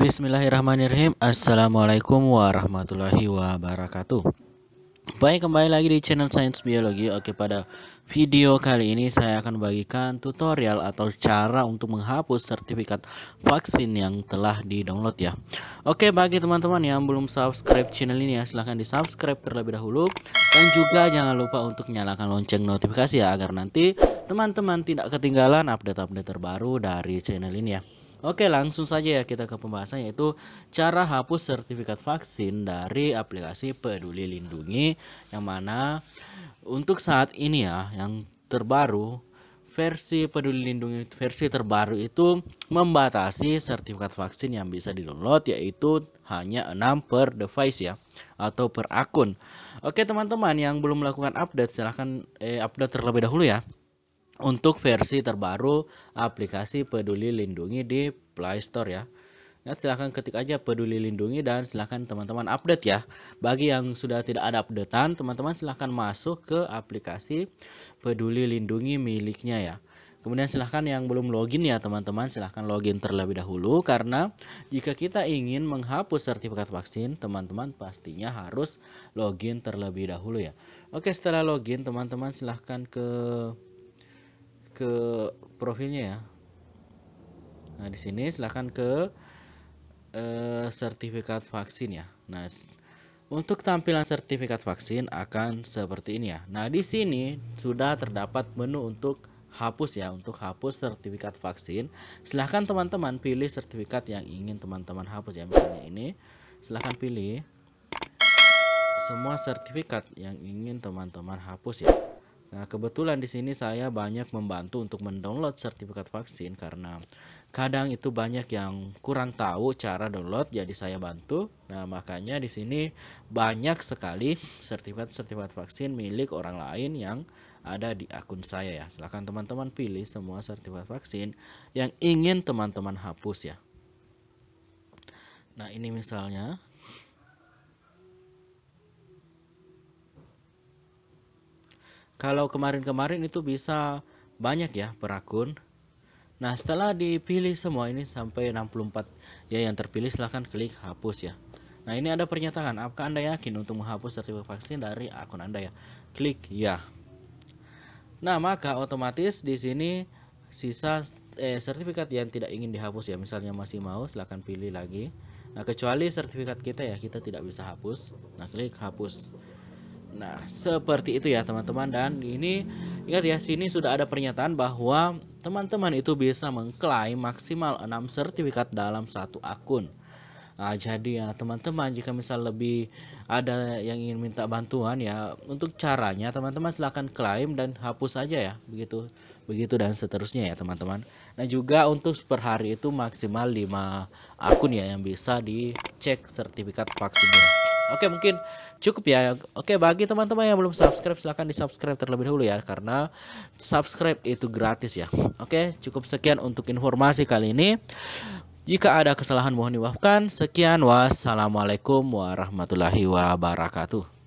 Bismillahirrahmanirrahim Assalamualaikum warahmatullahi wabarakatuh Baik kembali lagi di channel Science Biologi Oke pada video kali ini saya akan bagikan tutorial atau cara untuk menghapus sertifikat vaksin yang telah di download ya Oke bagi teman-teman yang belum subscribe channel ini ya silahkan di subscribe terlebih dahulu Dan juga jangan lupa untuk nyalakan lonceng notifikasi ya Agar nanti teman-teman tidak ketinggalan update-update terbaru dari channel ini ya Oke, langsung saja ya kita ke pembahasan yaitu cara hapus sertifikat vaksin dari aplikasi Peduli Lindungi yang mana untuk saat ini ya yang terbaru versi Peduli Lindungi versi terbaru itu membatasi sertifikat vaksin yang bisa di-download yaitu hanya 6 per device ya atau per akun. Oke, teman-teman yang belum melakukan update silahkan eh, update terlebih dahulu ya untuk versi terbaru aplikasi Peduli Lindungi di Play Store ya. Ya, silahkan ketik aja peduli lindungi dan silahkan teman-teman update ya bagi yang sudah tidak ada updatean teman-teman silahkan masuk ke aplikasi peduli lindungi miliknya ya kemudian silahkan yang belum login ya teman-teman silahkan login terlebih dahulu karena jika kita ingin menghapus sertifikat vaksin teman-teman pastinya harus login terlebih dahulu ya oke setelah login teman-teman silahkan ke ke profilnya ya nah di sini silahkan ke eh, sertifikat vaksin ya nah untuk tampilan sertifikat vaksin akan seperti ini ya. Nah, di sini sudah terdapat menu untuk hapus ya, untuk hapus sertifikat vaksin. Silahkan teman-teman pilih sertifikat yang ingin teman-teman hapus ya, misalnya ini. Silahkan pilih semua sertifikat yang ingin teman-teman hapus ya. Nah, kebetulan di sini saya banyak membantu untuk mendownload sertifikat vaksin karena kadang itu banyak yang kurang tahu cara download, jadi saya bantu. Nah, makanya di sini banyak sekali sertifikat-sertifikat vaksin milik orang lain yang ada di akun saya ya. Silahkan teman-teman pilih semua sertifikat vaksin yang ingin teman-teman hapus ya. Nah, ini misalnya Kalau kemarin-kemarin itu bisa banyak ya per akun. Nah, setelah dipilih semua ini sampai 64 ya yang terpilih silahkan klik hapus ya. Nah, ini ada pernyataan, apakah Anda yakin untuk menghapus sertifikat vaksin dari akun Anda ya? Klik ya. Nah, maka otomatis di sini sisa eh, sertifikat yang tidak ingin dihapus ya. Misalnya masih mau, silahkan pilih lagi. Nah, kecuali sertifikat kita ya, kita tidak bisa hapus. Nah, klik hapus. Nah, seperti itu ya teman-teman dan ini ingat ya sini sudah ada pernyataan bahwa teman-teman itu bisa mengklaim maksimal 6 sertifikat dalam satu akun. Nah, jadi ya teman-teman jika misal lebih ada yang ingin minta bantuan ya untuk caranya teman-teman silahkan klaim dan hapus saja ya begitu begitu dan seterusnya ya teman-teman. Nah juga untuk per hari itu maksimal 5 akun ya yang bisa dicek sertifikat vaksinnya. Oke mungkin cukup ya oke bagi teman-teman yang belum subscribe silahkan di subscribe terlebih dahulu ya karena subscribe itu gratis ya oke cukup sekian untuk informasi kali ini jika ada kesalahan mohon diwafkan. sekian wassalamualaikum warahmatullahi wabarakatuh